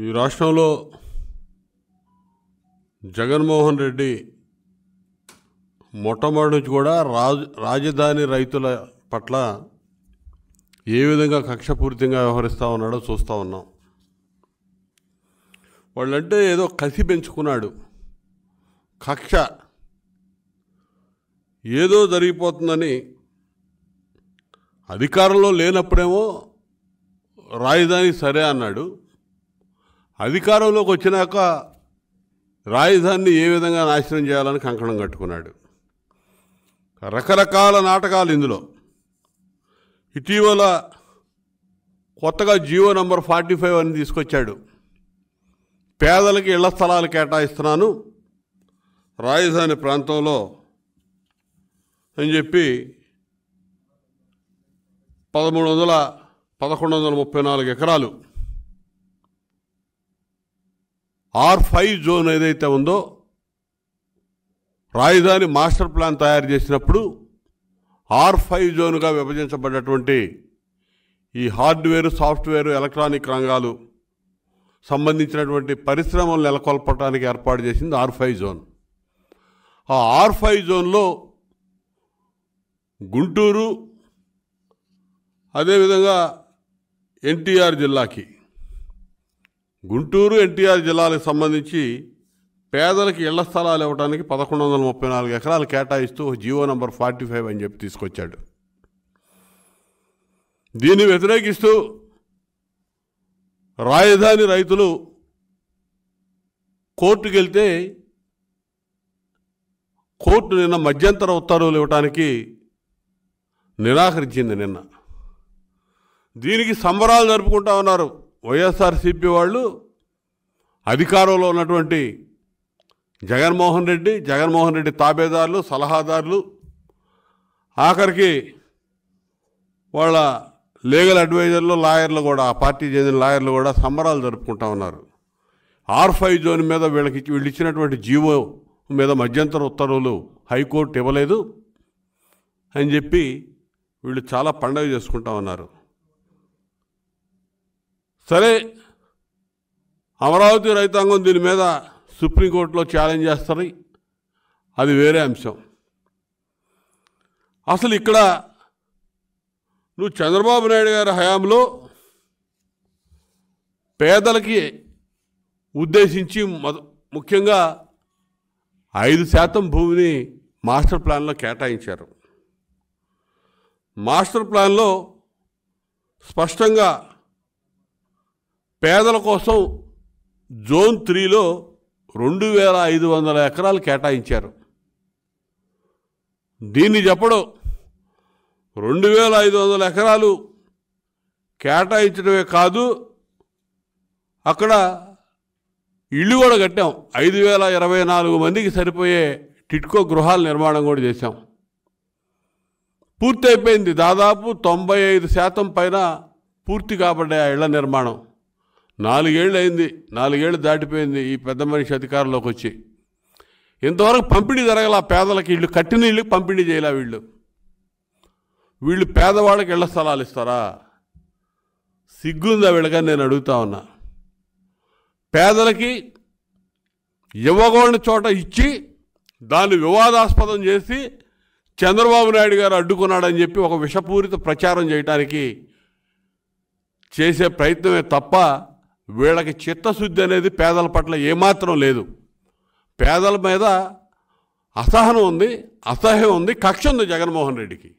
ఈ రాష్ట్రంలో జగన్మోహన్ రెడ్డి మొట్టమొదటి నుంచి కూడా రాజ రాజధాని రైతుల పట్ల ఏ విధంగా కక్షపూరితంగా వ్యవహరిస్తూ ఉన్నాడో చూస్తూ ఉన్నాం వాళ్ళంటే ఏదో కసి పెంచుకున్నాడు కక్ష ఏదో జరిగిపోతుందని అధికారంలో లేనప్పుడేమో రాజధాని సరే అన్నాడు అధికారంలోకి వచ్చినాక రాజధానిని ఏ విధంగా నాశనం చేయాలని కంకణం కట్టుకున్నాడు రకరకాల నాటకాలు ఇందులో ఇటీవల కొత్తగా జియో నంబర్ ఫార్టీ ఫైవ్ అని తీసుకొచ్చాడు పేదలకి ఇళ్ల స్థలాలు కేటాయిస్తున్నాను రాజధాని ప్రాంతంలో అని చెప్పి పదమూడు వందల పదకొండు వందల ముప్పై నాలుగు ఎకరాలు ఆర్ ఫైవ్ జోన్ ఏదైతే ఉందో రాజధాని మాస్టర్ ప్లాన్ తయారు చేసినప్పుడు ఆర్ ఫైవ్ జోన్గా విభజించబడినటువంటి ఈ హార్డ్వేర్ సాఫ్ట్వేర్ ఎలక్ట్రానిక్ రంగాలు సంబంధించినటువంటి పరిశ్రమలు నెలకొల్పడానికి ఏర్పాటు చేసింది ఆర్ ఫైవ్ జోన్ ఆ ఆర్ ఫైవ్ జోన్లో గుంటూరు అదేవిధంగా ఎన్టీఆర్ జిల్లాకి గుంటూరు ఎన్టీఆర్ జిల్లాలకు సంబంధించి పేదలకు ఇళ్ల స్థలాలు ఇవ్వడానికి పదకొండు వందల ముప్పై నాలుగు ఎకరాలు కేటాయిస్తూ జియో నంబర్ ఫార్టీ ఫైవ్ అని చెప్పి తీసుకొచ్చాడు దీన్ని వ్యతిరేకిస్తూ రాజధాని రైతులు కోర్టుకు వెళ్తే కోర్టు నిన్న మధ్యంతర ఉత్తర్వులు ఇవ్వటానికి నిరాకరించింది నిన్న దీనికి సంబరాలు జరుపుకుంటా ఉన్నారు వైఎస్ఆర్సీపీ వాళ్ళు అధికారంలో ఉన్నటువంటి జగన్మోహన్ రెడ్డి జగన్మోహన్ రెడ్డి తాబేదారులు సలహాదారులు ఆఖరికి వాళ్ళ లీగల్ అడ్వైజర్లు లాయర్లు కూడా ఆ పార్టీ చెందిన లాయర్లు కూడా సంబరాలు జరుపుకుంటా ఉన్నారు ఆర్ ఫైవ్ జోన్ మీద వీళ్ళకి వీళ్ళు ఇచ్చినటువంటి జీవో మీద మధ్యంతర ఉత్తర్వులు హైకోర్టు ఇవ్వలేదు అని చెప్పి వీళ్ళు చాలా పండగ చేసుకుంటా ఉన్నారు సరే అమరావతి రైతాంగం దీని మీద సుప్రీంకోర్టులో ఛాలెంజ్ చేస్తారు అది వేరే అంశం అసలు ఇక్కడ నువ్వు చంద్రబాబు నాయుడు గారి హయాంలో పేదలకి ఉద్దేశించి ముఖ్యంగా ఐదు శాతం భూమిని మాస్టర్ ప్లాన్లో కేటాయించారు మాస్టర్ ప్లాన్లో స్పష్టంగా పేదల కోసం జోన్ త్రీలో రెండు వేల ఐదు వందల ఎకరాలు కేటాయించారు దీన్ని చెప్పడం రెండు వేల ఐదు వందల ఎకరాలు కేటాయించడమే కాదు అక్కడ ఇల్లు కూడా కట్టాం ఐదు వేల ఇరవై నాలుగు మందికి సరిపోయే టిట్కో గృహాల నిర్మాణం కూడా చేశాం పూర్తి అయిపోయింది దాదాపు తొంభై ఐదు శాతం పైన పూర్తి కాబడ్డాయి ఆ ఇళ్ల నిర్మాణం నాలుగేళ్ళు అయింది నాలుగేళ్ళు దాటిపోయింది ఈ పెద్ద మనిషి అధికారంలోకి వచ్చి ఇంతవరకు పంపిణీ జరగల పేదలకి ఇళ్ళు కట్టిన ఇళ్ళు పంపిణీ చేయలే వీళ్ళు వీళ్ళు పేదవాళ్ళకి ఇళ్ల స్థలాలు ఇస్తారా సిగ్గుందా వీళ్ళగా నేను అడుగుతా ఉన్నా పేదలకి ఇవ్వగోడిన చోట ఇచ్చి దాన్ని వివాదాస్పదం చేసి చంద్రబాబు నాయుడు గారు అడ్డుకున్నాడని చెప్పి ఒక విషపూరిత ప్రచారం చేయడానికి చేసే ప్రయత్నమే తప్ప వీళ్ళకి చిత్తశుద్ధి అనేది పేదల పట్ల ఏమాత్రం లేదు పేదల మీద అసహనం ఉంది అసహ్యం ఉంది కక్ష ఉంది జగన్మోహన్ రెడ్డికి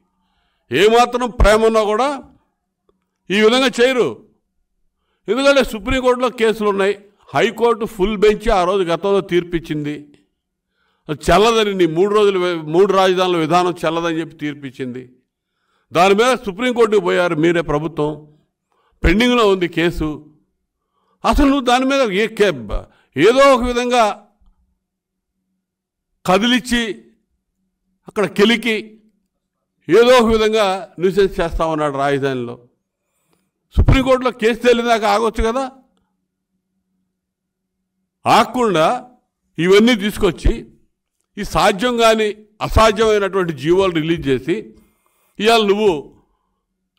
ఏమాత్రం ప్రేమ ఉన్నా కూడా ఈ విధంగా చేయరు ఎందుకంటే సుప్రీంకోర్టులో కేసులు ఉన్నాయి హైకోర్టు ఫుల్ బెంచ్ ఆ రోజు గతంలో తీర్పిచ్చింది చల్లదని నీ మూడు రోజులు మూడు రాజధానుల విధానం చల్లదని చెప్పి తీర్పిచ్చింది దాని మీద సుప్రీంకోర్టుకు పోయారు మీరే ప్రభుత్వం పెండింగ్లో ఉంది కేసు అసలు నువ్వు దాని మీద ఏదో ఒక విధంగా కదిలిచ్చి అక్కడ కెలికి ఏదో ఒక విధంగా న్యూసెన్స్ చేస్తా ఉన్నాడు రాజధానిలో సుప్రీంకోర్టులో కేసు తేలిదాకా ఆగొచ్చు కదా ఆగకుండా ఇవన్నీ తీసుకొచ్చి ఈ సాధ్యం కానీ అసాధ్యమైనటువంటి జీవోలు రిలీజ్ చేసి ఇవాళ నువ్వు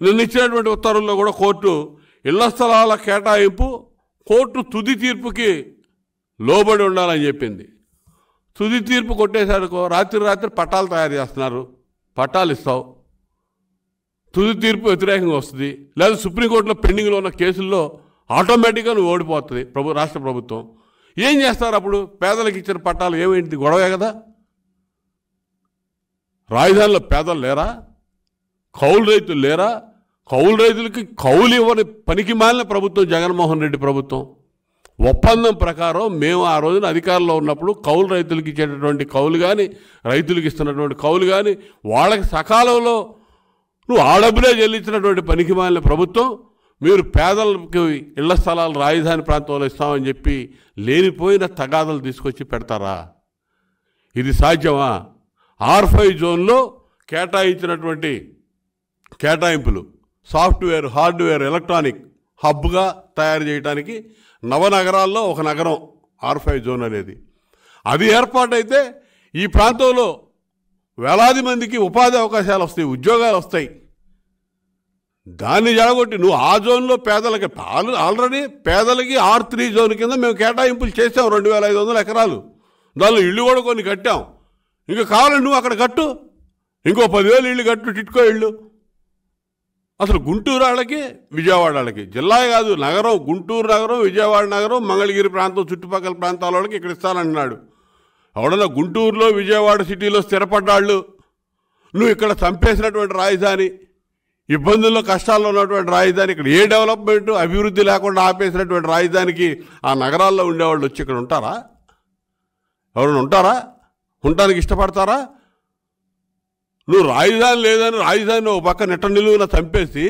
నిన్న ఇచ్చినటువంటి ఉత్తర్వుల్లో కూడా కోర్టు ఇళ్ల స్థలాల కేటాయింపు కోర్టు తుది తీర్పుకి లోబడి ఉండాలని చెప్పింది తుది తీర్పు కొట్టేసరికో రాత్రి రాత్రి పట్టాలు తయారు చేస్తున్నారు పట్టాలు ఇస్తావు తుది తీర్పు వ్యతిరేకంగా వస్తుంది లేదా సుప్రీంకోర్టులో పెండింగ్లో ఉన్న కేసుల్లో ఆటోమేటిక్గా నువ్వు ఓడిపోతుంది ప్రభు రాష్ట్ర ప్రభుత్వం ఏం చేస్తారు అప్పుడు పేదలకు ఇచ్చిన పట్టాలు ఏమేంటి గొడవే కదా రాజధానిలో పేదలు లేరా కౌలు రైతులు లేరా కౌలు రైతులకి కౌలు ఇవ్వని పనికి మాలిన ప్రభుత్వం జగన్మోహన్ రెడ్డి ప్రభుత్వం ఒప్పందం ప్రకారం మేము ఆ రోజున అధికారంలో ఉన్నప్పుడు కౌలు రైతులకు ఇచ్చేటటువంటి కౌలు కానీ రైతులకు ఇస్తున్నటువంటి కౌలు కానీ వాళ్ళకి సకాలంలో నువ్వు ఆ డబ్బులే చెల్లించినటువంటి పనికి మాలిన ప్రభుత్వం మీరు పేదలకి ఇళ్ల స్థలాలు రాజధాని ప్రాంతంలో ఇస్తామని చెప్పి లేనిపోయిన తగాదలు తీసుకొచ్చి పెడతారా ఇది సాధ్యమా ఆర్ఫై జోన్లో కేటాయించినటువంటి కేటాయింపులు సాఫ్ట్వేర్ హార్డ్వేర్ ఎలక్ట్రానిక్ హబ్గా తయారు చేయడానికి నవనగరాల్లో ఒక నగరం ఆర్ ఫైవ్ జోన్ అనేది అది ఏర్పాటైతే ఈ ప్రాంతంలో వేలాది మందికి ఉపాధి అవకాశాలు వస్తాయి ఉద్యోగాలు వస్తాయి దాన్ని జరగొట్టి నువ్వు ఆ జోన్లో పేదలకి ఆల్రెడీ పేదలకి ఆర్ త్రీ జోన్ కింద మేము కేటాయింపులు చేసాం రెండు వేల ఐదు వందల ఎకరాలు దానిలో ఇళ్ళు కూడా కొన్ని కట్టాం ఇంకా కావాలి నువ్వు అక్కడ కట్టు ఇంకో పదివేలు ఇళ్ళు కట్టు టిట్కో ఇళ్ళు అసలు గుంటూరు వాళ్ళకి విజయవాడ వాళ్ళకి జిల్లా కాదు నగరం గుంటూరు నగరం విజయవాడ నగరం మంగళగిరి ప్రాంతం చుట్టుపక్కల ప్రాంతాల వాళ్ళకి ఇక్కడ ఇస్తానంటున్నాడు ఎవడన్నా గుంటూరులో విజయవాడ సిటీలో స్థిరపడ్డాళ్ళు నువ్వు ఇక్కడ చంపేసినటువంటి రాజధాని ఇబ్బందుల్లో కష్టాల్లో ఉన్నటువంటి రాజధాని ఇక్కడ ఏ డెవలప్మెంట్ అభివృద్ధి లేకుండా ఆపేసినటువంటి రాజధానికి ఆ నగరాల్లో ఉండేవాళ్ళు వచ్చి ఇక్కడ ఉంటారా ఎవరైనా ఉంటారా ఉండడానికి ఇష్టపడతారా నువ్వు రాజధాని లేదని రాజధాని ఒక పక్క నెట్ట నిలువున చంపేసి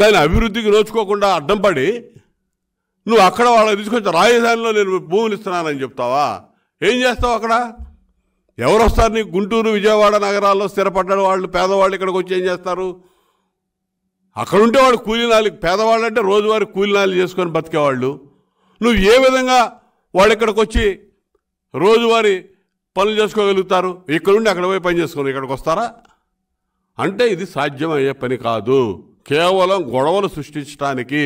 దాని అభివృద్ధికి నోచుకోకుండా అడ్డం పడి నువ్వు అక్కడ వాళ్ళని తీసుకొచ్చి రాజధానిలో నేను భూములు ఇస్తున్నానని చెప్తావా ఏం చేస్తావు అక్కడ ఎవరు వస్తారు నీకు గుంటూరు విజయవాడ నగరాల్లో స్థిరపడ్డ వాళ్ళు పేదవాళ్ళు ఇక్కడికి వచ్చి ఏం చేస్తారు అక్కడుంటే వాళ్ళు కూలీనాలు పేదవాళ్ళు అంటే రోజువారి కూలీనాలు చేసుకొని బతికేవాళ్ళు నువ్వు ఏ విధంగా వాళ్ళు ఇక్కడికి వచ్చి రోజువారీ పనులు చేసుకోగలుగుతారు ఇక్కడుండి అక్కడ పోయి పని చేసుకుని ఇక్కడికి వస్తారా అంటే ఇది సాధ్యమయ్యే పని కాదు కేవలం గొడవలు సృష్టించడానికి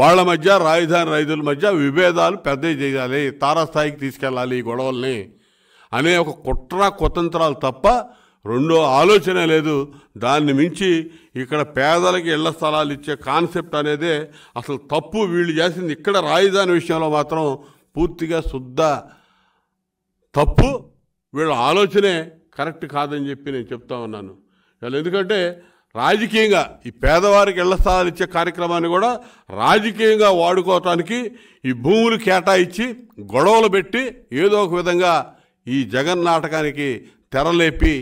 వాళ్ళ మధ్య రాజధాని రైతుల మధ్య విభేదాలు పెద్ద చేయాలి తారాస్థాయికి తీసుకెళ్ళాలి ఈ గొడవల్ని అనే ఒక కుట్ర కుతంత్రాలు తప్ప రెండో ఆలోచన లేదు దాన్ని మించి ఇక్కడ పేదలకి ఇళ్ల స్థలాలు ఇచ్చే కాన్సెప్ట్ అనేది అసలు తప్పు వీళ్ళు చేసింది ఇక్కడ రాజధాని విషయంలో మాత్రం పూర్తిగా శుద్ధ తప్పు వీళ్ళ ఆలోచనే కరెక్ట్ కాదని చెప్పి నేను చెప్తా ఉన్నాను ఎందుకంటే రాజకీయంగా ఈ పేదవారికి ఇళ్ల స్థలాలు ఇచ్చే కార్యక్రమాన్ని కూడా రాజకీయంగా వాడుకోవటానికి ఈ భూములు కేటాయించి గొడవలు పెట్టి ఏదో ఒక విధంగా ఈ జగన్ నాటకానికి తెరలేపి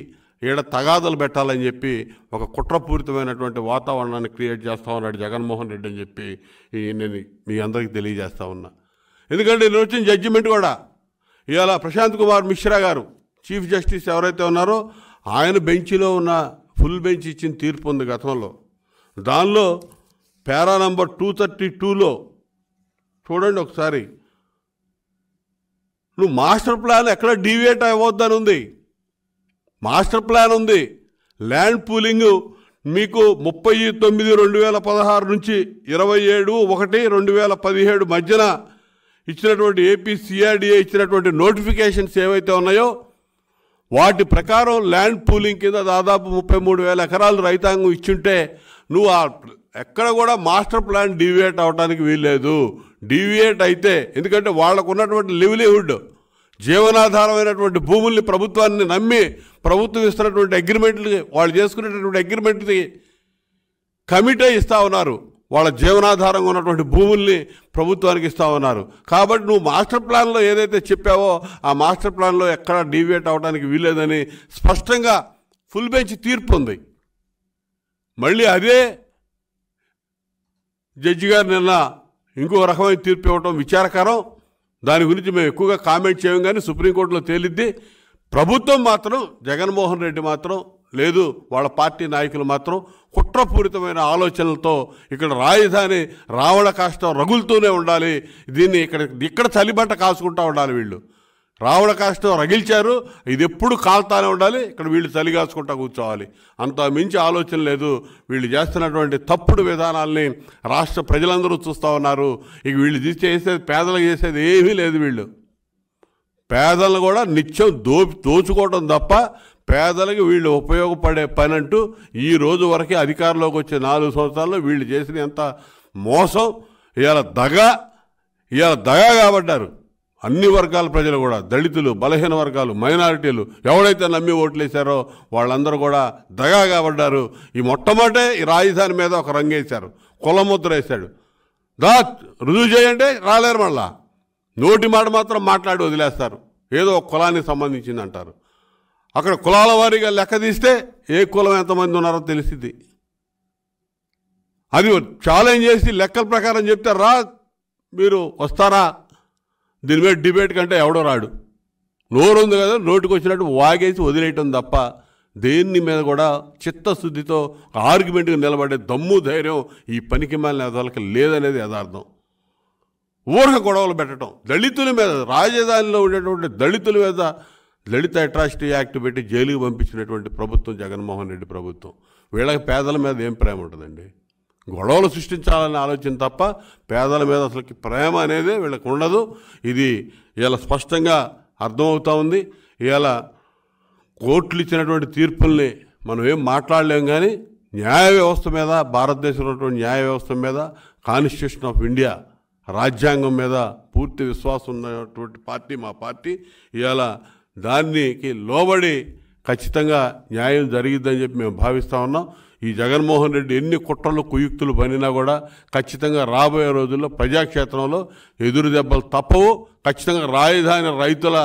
ఈడ తగాదులు పెట్టాలని చెప్పి ఒక కుట్రపూరితమైనటువంటి వాతావరణాన్ని క్రియేట్ చేస్తూ ఉన్నాడు జగన్మోహన్ రెడ్డి అని చెప్పి నేను మీ అందరికీ తెలియజేస్తా ఉన్నా ఎందుకంటే నేను వచ్చిన జడ్జిమెంట్ కూడా ఇవాళ ప్రశాంత్ కుమార్ మిశ్రా గారు చీఫ్ జస్టిస్ ఎవరైతే ఉన్నారో ఆయన బెంచ్లో ఉన్న ఫుల్ బెంచ్ ఇచ్చిన తీర్పు ఉంది గతంలో దానిలో పేరా నంబర్ టూ థర్టీ టూలో చూడండి ఒకసారి నువ్వు మాస్టర్ ప్లాన్ ఎక్కడ డీవియేట్ అవ్వద్దని ఉంది మాస్టర్ ప్లాన్ ఉంది ల్యాండ్ పూలింగ్ మీకు ముప్పై తొమ్మిది రెండు వేల పదహారు నుంచి ఇరవై ఏడు ఒకటి రెండు వేల పదిహేడు మధ్యన ఇచ్చినటువంటి ఏపీ సిఆర్డిఏ ఇచ్చినటువంటి నోటిఫికేషన్స్ ఏవైతే ఉన్నాయో వాటి ప్రకారం ల్యాండ్ పూలింగ్ కింద దాదాపు ముప్పై మూడు వేల ఎకరాలు రైతాంగం ఇచ్చుంటే నువ్వు ఆ ఎక్కడ కూడా మాస్టర్ ప్లాన్ డీవియేట్ అవడానికి వీల్లేదు డీవియేట్ అయితే ఎందుకంటే వాళ్ళకు ఉన్నటువంటి లివ్లీహుడ్ జీవనాధారమైనటువంటి భూముల్ని ప్రభుత్వాన్ని నమ్మి ప్రభుత్వం ఇస్తున్నటువంటి అగ్రిమెంట్లు వాళ్ళు చేసుకునేటటువంటి అగ్రిమెంట్కి కమిటే ఇస్తూ ఉన్నారు వాళ్ళ జీవనాధారంగా ఉన్నటువంటి భూముల్ని ప్రభుత్వానికి ఇస్తా ఉన్నారు కాబట్టి నువ్వు మాస్టర్ ప్లాన్లో ఏదైతే చెప్పావో ఆ మాస్టర్ ప్లాన్లో ఎక్కడ డీవియేట్ అవడానికి వీలేదని స్పష్టంగా ఫుల్ బెంచ్ తీర్పు ఉంది మళ్ళీ అదే జడ్జి గారు నిన్న ఇంకో రకమైన తీర్పు ఇవ్వటం విచారకరం దాని గురించి మేము ఎక్కువగా కామెంట్ చేయం కానీ సుప్రీంకోర్టులో తేలిద్ది ప్రభుత్వం మాత్రం జగన్మోహన్ రెడ్డి మాత్రం లేదు వాళ్ళ పార్టీ నాయకులు మాత్రం కుట్రపూరితమైన ఆలోచనలతో ఇక్కడ రాజధాని రావణ కాష్టం రగులుతూనే ఉండాలి దీన్ని ఇక్కడ ఇక్కడ చలిబట్ట కాసుకుంటూ ఉండాలి వీళ్ళు రావణ కాష్టం రగిల్చారు ఇది ఎప్పుడు కాల్తానే ఉండాలి ఇక్కడ వీళ్ళు చలిగాసుకుంటా కూర్చోవాలి అంత మించి ఆలోచన లేదు వీళ్ళు చేస్తున్నటువంటి తప్పుడు విధానాల్ని రాష్ట్ర ప్రజలందరూ చూస్తూ ఉన్నారు ఇక వీళ్ళు చేసేది పేదలకు చేసేది ఏమీ లేదు వీళ్ళు పేదలను కూడా నిత్యం దో దోచుకోవడం తప్ప పేదలకు వీళ్ళు ఉపయోగపడే పని అంటూ ఈ రోజు వరకే అధికారంలోకి వచ్చే నాలుగు సంవత్సరాల్లో వీళ్ళు చేసిన ఎంత మోసం ఇవాళ దగ ఇవాళ దగా కాబడ్డారు అన్ని వర్గాల ప్రజలు కూడా దళితులు బలహీన వర్గాలు మైనారిటీలు ఎవడైతే నమ్మి ఓట్లేశారో వాళ్ళందరూ కూడా దగా కాబడ్డారు ఈ మొట్టమొదటే ఈ రాజధాని మీద ఒక రంగేశారు కులముద్ర వేశాడు దా రుజువు చేయంటే రాలేరు మళ్ళా నోటి మాట మాత్రం మాట్లాడి వదిలేస్తారు ఏదో కులానికి సంబంధించింది అంటారు అక్కడ కులాల వారీగా లెక్క తీస్తే ఏ కులం ఎంతమంది ఉన్నారో తెలిసింది అది ఛాలెంజ్ చేసి లెక్కల ప్రకారం చెప్తే రా మీరు వస్తారా దీని మీద డిబేట్ కంటే ఎవడో రాడు నోరు ఉంది కదా నోటికి వచ్చినట్టు వాగేసి వదిలేయటం తప్ప దేన్ని మీద కూడా చిత్తశుద్ధితో ఆర్గ్యుమెంట్గా నిలబడే దమ్ము ధైర్యం ఈ పనికి మళ్ళీ అదలకి లేదనేది యథార్థం ఊరక గొడవలు పెట్టడం దళితుల మీద రాజధానిలో ఉండేటువంటి దళితుల మీద లలిత అట్రాసిటీ యాక్ట్ పెట్టి జైలుకి పంపించినటువంటి ప్రభుత్వం జగన్మోహన్ రెడ్డి ప్రభుత్వం వీళ్ళకి పేదల మీద ఏం ప్రేమ ఉంటుందండి గొడవలు సృష్టించాలనే ఆలోచన తప్ప పేదల మీద అసలుకి ప్రేమ అనేది వీళ్ళకి ఉండదు ఇది ఇలా స్పష్టంగా అర్థమవుతూ ఉంది ఇలా కోర్టులు ఇచ్చినటువంటి తీర్పుల్ని మనం ఏం మాట్లాడలేం కానీ న్యాయ వ్యవస్థ మీద భారతదేశంలో ఉన్నటువంటి న్యాయ వ్యవస్థ మీద కాన్స్టిట్యూషన్ ఆఫ్ ఇండియా రాజ్యాంగం మీద పూర్తి విశ్వాసం ఉన్నటువంటి పార్టీ మా పార్టీ ఇవాళ దానికి లోబడి ఖచ్చితంగా న్యాయం జరిగిద్దని చెప్పి మేము భావిస్తూ ఉన్నాం ఈ జగన్మోహన్ రెడ్డి ఎన్ని కుట్రలు కుయుక్తులు పనినా కూడా ఖచ్చితంగా రాబోయే రోజుల్లో ప్రజాక్షేత్రంలో ఎదురు దెబ్బలు తప్పవు ఖచ్చితంగా రాజధాని రైతుల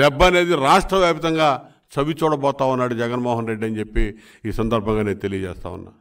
దెబ్బ అనేది రాష్ట్ర వ్యాప్తంగా చవి చూడబోతా ఉన్నాడు జగన్మోహన్ రెడ్డి అని చెప్పి ఈ సందర్భంగా నేను తెలియజేస్తా ఉన్నా